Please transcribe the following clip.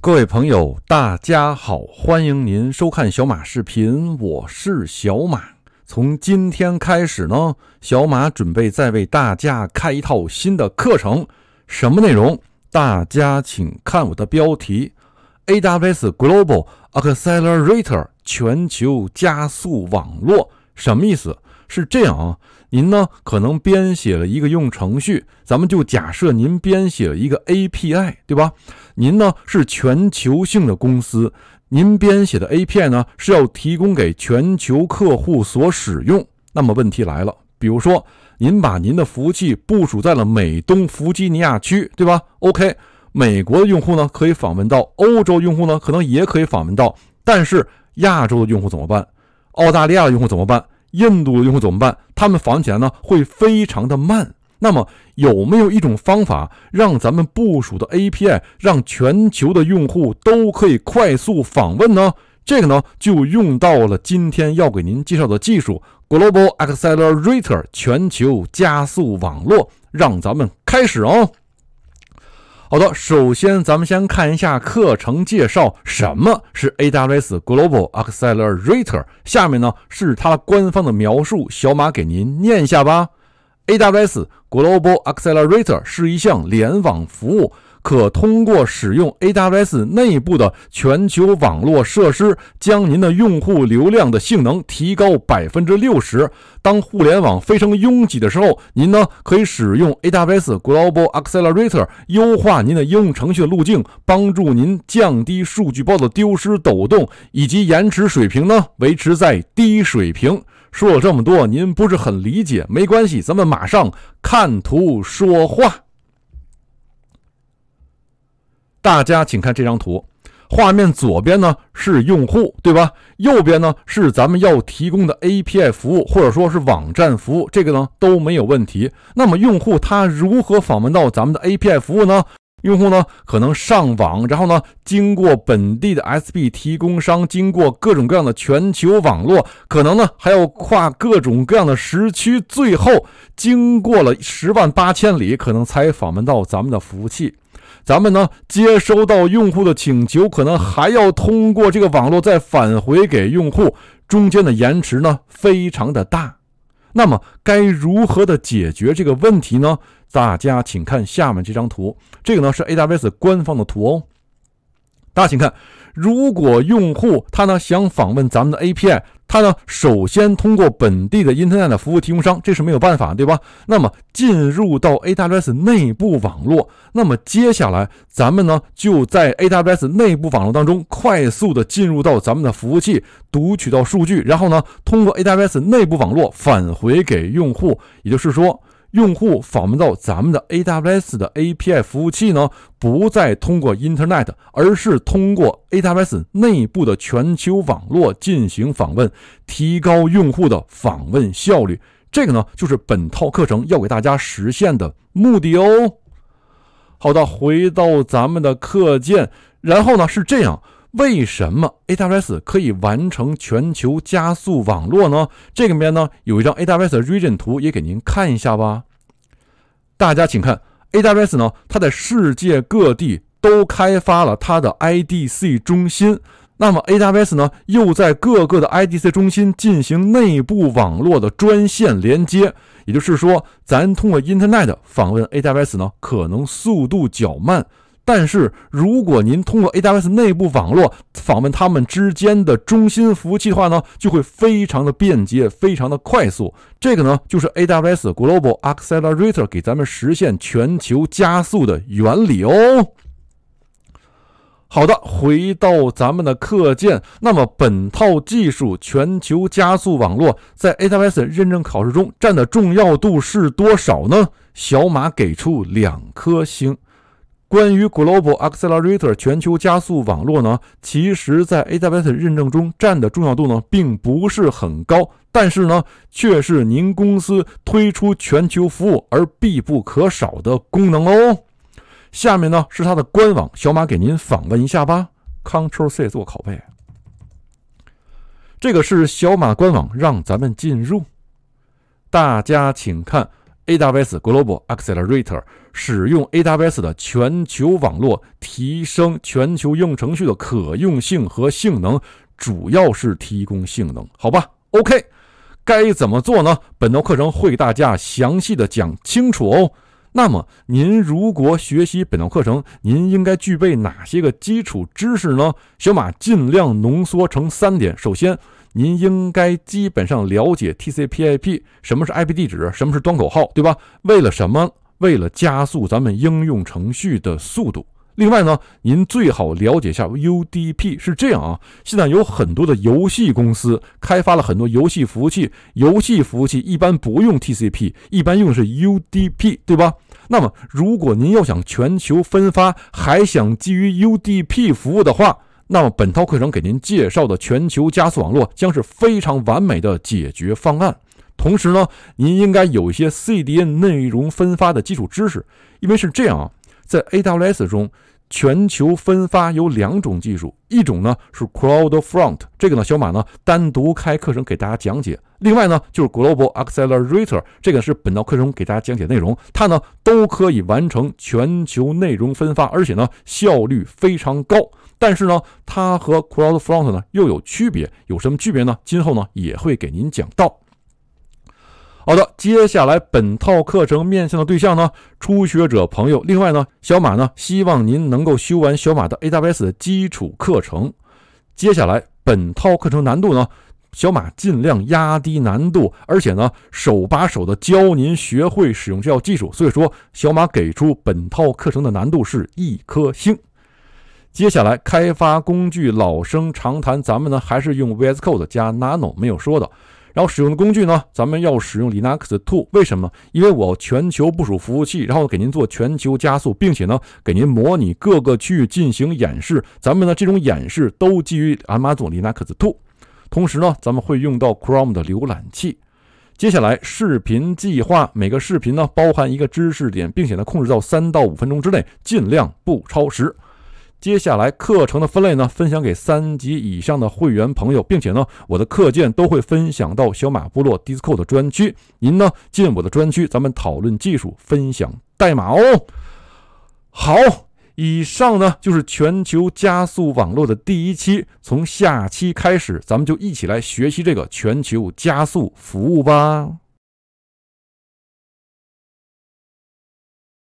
各位朋友，大家好，欢迎您收看小马视频，我是小马。从今天开始呢，小马准备再为大家开一套新的课程，什么内容？大家请看我的标题：AWS Global Accelerator 全球加速网络，什么意思？是这样啊，您呢可能编写了一个用程序，咱们就假设您编写了一个 API，对吧？您呢是全球性的公司，您编写的 API 呢是要提供给全球客户所使用。那么问题来了，比如说您把您的服务器部署在了美东弗吉尼亚区，对吧？OK，美国的用户呢可以访问到，欧洲用户呢可能也可以访问到，但是亚洲的用户怎么办？澳大利亚的用户怎么办？印度的用户怎么办？他们访问起来呢，会非常的慢。那么有没有一种方法，让咱们部署的 API 让全球的用户都可以快速访问呢？这个呢，就用到了今天要给您介绍的技术 ——Global Accelerator 全球加速网络。让咱们开始哦。好的，首先咱们先看一下课程介绍，什么是 AWS Global Accelerator？下面呢是它官方的描述，小马给您念一下吧。AWS Global Accelerator 是一项联网服务。可通过使用 AWS 内部的全球网络设施，将您的用户流量的性能提高百分之六十。当互联网非常拥挤的时候，您呢可以使用 AWS Global Accelerator 优化您的应用程序路径，帮助您降低数据包的丢失、抖动以及延迟水平呢维持在低水平。说了这么多，您不是很理解？没关系，咱们马上看图说话。大家请看这张图，画面左边呢是用户，对吧？右边呢是咱们要提供的 API 服务，或者说是网站服务，这个呢都没有问题。那么用户他如何访问到咱们的 API 服务呢？用户呢可能上网，然后呢经过本地的 SB 提供商，经过各种各样的全球网络，可能呢还要跨各种各样的时区，最后经过了十万八千里，可能才访问到咱们的服务器。咱们呢接收到用户的请求，可能还要通过这个网络再返回给用户，中间的延迟呢非常的大。那么该如何的解决这个问题呢？大家请看下面这张图，这个呢是 AWS 官方的图哦。大家请看，如果用户他呢想访问咱们的 API。它呢，首先通过本地的 internet 的服务提供商，这是没有办法，对吧？那么进入到 AWS 内部网络，那么接下来咱们呢，就在 AWS 内部网络当中快速的进入到咱们的服务器，读取到数据，然后呢，通过 AWS 内部网络返回给用户。也就是说。用户访问到咱们的 AWS 的 API 服务器呢，不再通过 Internet，而是通过 AWS 内部的全球网络进行访问，提高用户的访问效率。这个呢，就是本套课程要给大家实现的目的哦。好的，回到咱们的课件，然后呢是这样。为什么 AWS 可以完成全球加速网络呢？这个里面呢有一张 AWS Region 图，也给您看一下吧。大家请看，AWS 呢，它在世界各地都开发了它的 IDC 中心。那么 AWS 呢，又在各个的 IDC 中心进行内部网络的专线连接。也就是说，咱通过 Internet 访问 AWS 呢，可能速度较慢。但是如果您通过 AWS 内部网络访问他们之间的中心服务器的话呢，就会非常的便捷，非常的快速。这个呢，就是 AWS Global Accelerator 给咱们实现全球加速的原理哦。好的，回到咱们的课件，那么本套技术全球加速网络在 AWS 认证考试中占的重要度是多少呢？小马给出两颗星。关于 Global Accelerator 全球加速网络呢，其实在 AWS 认证中占的重要度呢并不是很高，但是呢却是您公司推出全球服务而必不可少的功能哦。下面呢是它的官网，小马给您访问一下吧。Ctrl C 做拷贝。这个是小马官网，让咱们进入。大家请看。AWS Global Accelerator 使用 AWS 的全球网络提升全球应用程序的可用性和性能，主要是提供性能，好吧？OK，该怎么做呢？本套课程会给大家详细的讲清楚哦。那么，您如果学习本套课程，您应该具备哪些个基础知识呢？小马尽量浓缩成三点。首先，您应该基本上了解 TCP/IP，什么是 IP 地址，什么是端口号，对吧？为了什么？为了加速咱们应用程序的速度。另外呢，您最好了解一下 UDP，是这样啊。现在有很多的游戏公司开发了很多游戏服务器，游戏服务器一般不用 TCP，一般用的是 UDP，对吧？那么如果您要想全球分发，还想基于 UDP 服务的话，那么，本套课程给您介绍的全球加速网络将是非常完美的解决方案。同时呢，您应该有一些 CDN 内容分发的基础知识，因为是这样啊，在 AWS 中。全球分发有两种技术，一种呢是 CloudFront，这个呢小马呢单独开课程给大家讲解；另外呢就是 Global Accelerator，这个是本道课程给大家讲解内容。它呢都可以完成全球内容分发，而且呢效率非常高。但是呢，它和 CloudFront 呢又有区别，有什么区别呢？今后呢也会给您讲到。好的，接下来本套课程面向的对象呢，初学者朋友。另外呢，小马呢希望您能够修完小马的 AWS 基础课程。接下来本套课程难度呢，小马尽量压低难度，而且呢手把手的教您学会使用这套技术。所以说，小马给出本套课程的难度是一颗星。接下来开发工具老生常谈，咱们呢还是用 VS Code 加 Nano，没有说的。然后使用的工具呢？咱们要使用 Linux Two，为什么？因为我全球部署服务器，然后给您做全球加速，并且呢，给您模拟各个区域进行演示。咱们的这种演示都基于 Amazon Linux Two，同时呢，咱们会用到 Chrome 的浏览器。接下来视频计划，每个视频呢包含一个知识点，并且呢控制到三到五分钟之内，尽量不超时。接下来课程的分类呢，分享给三级以上的会员朋友，并且呢，我的课件都会分享到小马部落 Discord 专区。您呢进我的专区，咱们讨论技术，分享代码哦。好，以上呢就是全球加速网络的第一期，从下期开始，咱们就一起来学习这个全球加速服务吧。